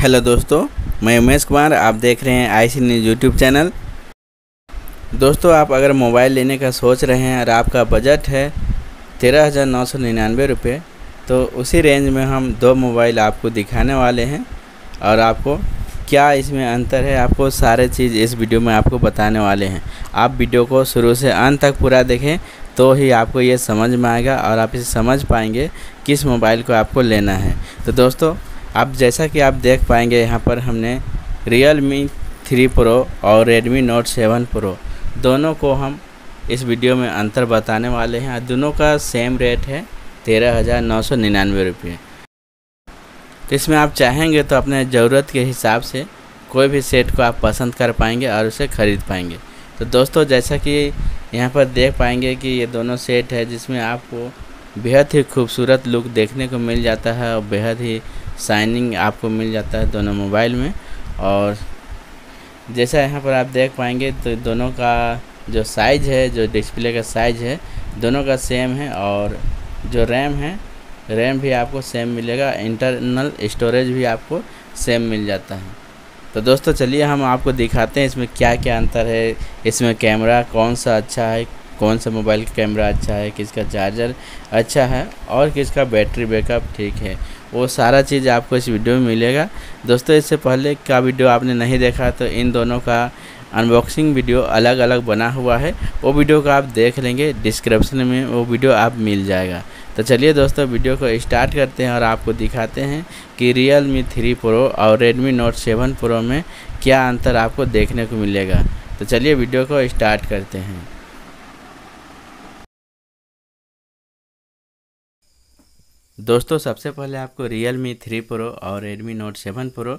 hello दोस्तों मैं उमेश कुमार आप देख रहे हैं आईसी न्यूज़ यूट्यूब चैनल दोस्तों आप अगर मोबाइल लेने का सोच रहे हैं और आपका बजट है तेरह हज़ार नौ सौ निन्यानवे रुपये तो उसी रेंज में हम दो मोबाइल आपको दिखाने वाले हैं और आपको क्या इसमें अंतर है आपको सारे चीज़ इस वीडियो में आपको बताने वाले हैं आप वीडियो को शुरू से अंत तक पूरा देखें तो ही आपको ये समझ में आएगा और आप इसे समझ पाएंगे किस मोबाइल को आपको लेना है तो दोस्तों अब जैसा कि आप देख पाएंगे यहाँ पर हमने रियल मी थ्री प्रो और रेडमी नोट सेवन प्रो दोनों को हम इस वीडियो में अंतर बताने वाले हैं दोनों का सेम रेट है तेरह हज़ार नौ सौ निन्यानवे रुपये तो इसमें आप चाहेंगे तो अपने ज़रूरत के हिसाब से कोई भी सेट को आप पसंद कर पाएंगे और उसे ख़रीद पाएंगे तो दोस्तों जैसा कि यहाँ पर देख पाएंगे कि ये दोनों सेट है जिसमें आपको बेहद ही खूबसूरत लुक देखने को मिल जाता है और बेहद ही शाइनिंग आपको मिल जाता है दोनों मोबाइल में और जैसा यहाँ पर आप देख पाएंगे तो दोनों का जो साइज है जो डिस्प्ले का साइज है दोनों का सेम है और जो रैम है रैम भी आपको सेम मिलेगा इंटरनल स्टोरेज भी आपको सेम मिल जाता है तो दोस्तों चलिए हम आपको दिखाते हैं इसमें क्या क्या अंतर है इसमें कैमरा कौन सा अच्छा है कौन सा मोबाइल का कैमरा अच्छा है किसका चार्जर अच्छा है और किसका बैटरी बैकअप ठीक है वो सारा चीज़ आपको इस वीडियो में मिलेगा दोस्तों इससे पहले का वीडियो आपने नहीं देखा तो इन दोनों का अनबॉक्सिंग वीडियो अलग अलग बना हुआ है वो वीडियो को आप देख लेंगे डिस्क्रिप्शन में वो वीडियो आप मिल जाएगा तो चलिए दोस्तों वीडियो को स्टार्ट करते हैं और आपको दिखाते हैं कि रियल मी थ्री प्रो और रेडमी नोट सेवन प्रो में क्या अंतर आपको देखने को मिलेगा तो चलिए वीडियो को स्टार्ट करते हैं दोस्तों सबसे पहले आपको रियल मी थ्री प्रो और रेडमी नोट सेवन प्रो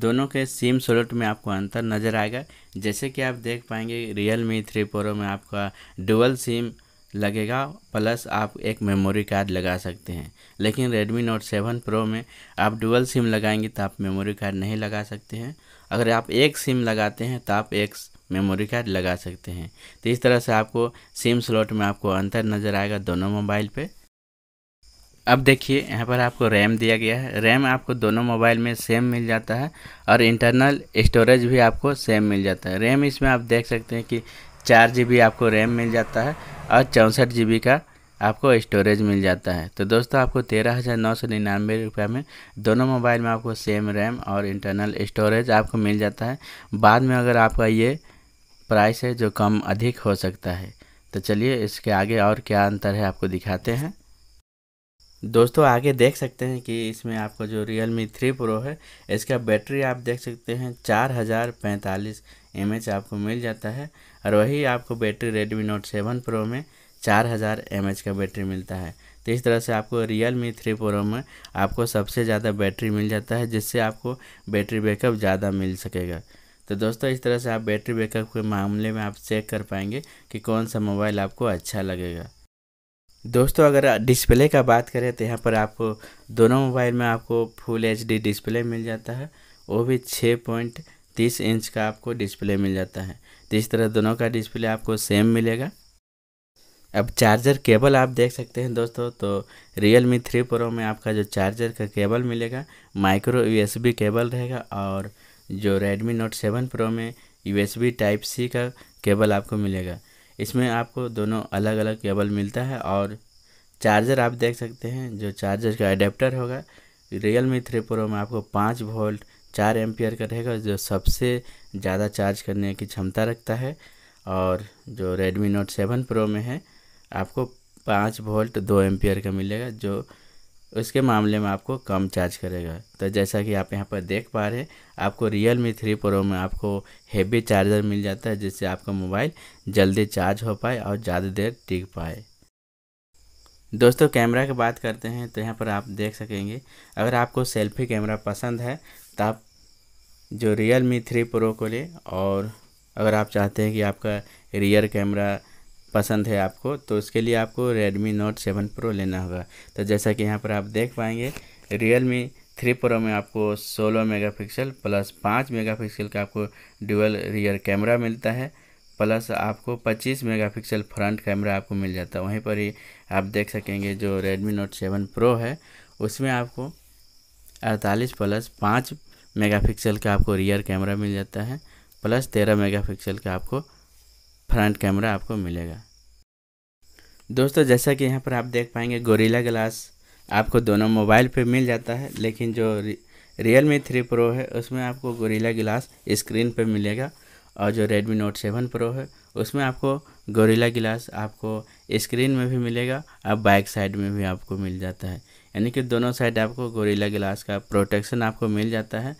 दोनों के सिम स्लॉट में आपको अंतर नज़र आएगा जैसे कि आप देख पाएंगे रियल मी थ्री प्रो में आपका डुअल सिम लगेगा प्लस आप एक मेमोरी कार्ड लगा सकते हैं लेकिन रेडमी नोट सेवन प्रो में आप डुअल सिम लगाएंगे तो आप मेमोरी कार्ड नहीं लगा सकते हैं अगर आप एक सिम लगाते हैं तो आप एक मेमोरी कार्ड लगा सकते हैं तो इस तरह से आपको सिम स्लॉट में आपको अंतर नज़र आएगा दोनों मोबाइल पे अब देखिए यहाँ पर आपको रैम दिया गया है रैम आपको दोनों मोबाइल में सेम मिल जाता है और इंटरनल स्टोरेज भी आपको सेम मिल जाता है रैम इसमें आप देख सकते हैं कि चार जी आपको रैम मिल जाता है और चौंसठ जी का आपको स्टोरेज मिल जाता है तो दोस्तों आपको तेरह हज़ार नौ सौ निन्यानवे रुपये में दोनों मोबाइल में आपको सेम रैम और इंटरनल स्टोरेज आपको मिल जाता है बाद में अगर आपका ये प्राइस है जो कम अधिक हो सकता है तो चलिए इसके आगे और क्या अंतर है आपको दिखाते हैं दोस्तों आगे देख सकते हैं कि इसमें आपको जो रियल मी थ्री प्रो है इसका बैटरी आप देख सकते हैं चार हज़ार पैंतालीस एम एच आपको मिल जाता है और वही आपको battery Redmi Note seven pro में चार हज़ार एम एच का बैटरी मिलता है तो इस तरह से आपको रियल मी थ्री प्रो में आपको सबसे ज़्यादा बैटरी मिल जाता है जिससे आपको बैटरी बैकअप ज़्यादा मिल सकेगा तो दोस्तों इस तरह से आप बैटरी बैकअप के मामले में आप चेक कर पाएंगे कि कौन सा मोबाइल आपको अच्छा लगेगा दोस्तों अगर डिस्प्ले का बात करें तो यहाँ पर आपको दोनों मोबाइल में आपको फुल एच डिस्प्ले मिल जाता है वो भी छः पॉइंट तीस इंच का आपको डिस्प्ले मिल जाता है तो इस तरह दोनों का डिस्प्ले आपको सेम मिलेगा अब चार्जर केबल आप देख सकते हैं दोस्तों तो रियल मी थ्री प्रो में आपका जो चार्जर का केबल मिलेगा माइक्रो यू केबल रहेगा और जो रेडमी नोट सेवन प्रो में यूएसबी टाइप सी का केबल आपको मिलेगा इसमें आपको दोनों अलग अलग केबल मिलता है और चार्जर आप देख सकते हैं जो चार्जर का अडेप्टर होगा रियल मी थ्री प्रो में आपको पाँच वोल्ट चार एम्पियर का रहेगा जो सबसे ज़्यादा चार्ज करने की क्षमता रखता है और जो रेडमी नोट सेवन प्रो में है आपको पाँच वोल्ट दो एम्पियर का मिलेगा जो उसके मामले में आपको कम चार्ज करेगा तो जैसा कि आप यहाँ पर देख पा रहे हैं आपको रियल मी थ्री प्रो में आपको हैवी चार्जर मिल जाता है जिससे आपका मोबाइल जल्दी चार्ज हो पाए और ज़्यादा देर टिक पाए दोस्तों कैमरा की बात करते हैं तो यहाँ पर आप देख सकेंगे अगर आपको सेल्फी कैमरा पसंद है तो आप जो रियल मी थ्री प्रो को ले और अगर आप चाहते हैं कि आपका रियर कैमरा पसंद है आपको तो उसके लिए आपको रेडमी नोट सेवन प्रो लेना होगा तो जैसा कि यहाँ पर आप देख पाएंगे रियल मी थ्री प्रो में आपको 16 मेगापिक्सल प्लस 5 मेगापिक्सल का आपको डुअल रियर कैमरा मिलता है प्लस आपको 25 मेगापिक्सल फ्रंट कैमरा आपको मिल जाता है वहीं पर ही आप देख सकेंगे जो Redmi Note 7 Pro है उसमें आपको 48 प्लस 5 मेगापिक्सल का आपको रियर कैमरा मिल जाता है प्लस 13 मेगापिक्सल का आपको फ्रंट कैमरा आपको मिलेगा दोस्तों जैसा कि यहाँ पर आप देख पाएंगे गोरीला ग्लास आपको दोनों मोबाइल पे मिल जाता है लेकिन जो रियल मी थ्री प्रो है उसमें आपको गोरीला ग्लास स्क्रीन पे मिलेगा और जो रेडमी नोट सेवन प्रो है उसमें आपको गोरीला ग्लास आपको स्क्रीन में भी मिलेगा और बाइक साइड में भी आपको मिल जाता है यानी कि दोनों साइड आपको गोरीला ग्लास का प्रोटेक्शन आपको मिल जाता है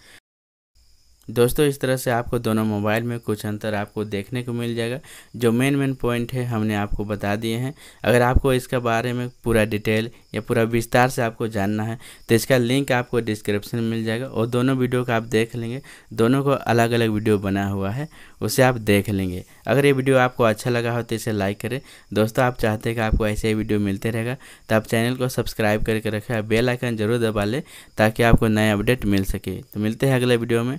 दोस्तों इस तरह से आपको दोनों मोबाइल में कुछ अंतर आपको देखने को मिल जाएगा जो मेन मेन पॉइंट है हमने आपको बता दिए हैं अगर आपको इसका बारे में पूरा डिटेल या पूरा विस्तार से आपको जानना है तो इसका लिंक आपको डिस्क्रिप्शन में मिल जाएगा और दोनों वीडियो का आप देख लेंगे दोनों को अलग अलग वीडियो बना हुआ है उसे आप देख लेंगे अगर ये वीडियो आपको अच्छा लगा हो तो इसे लाइक करें दोस्तों आप चाहते हैं कि आपको ऐसे ही वीडियो मिलते रहेगा तो आप चैनल को सब्सक्राइब करके रखें बेल आइकन जरूर दबा लें ताकि आपको नए अपडेट मिल सके तो मिलते हैं अगले वीडियो में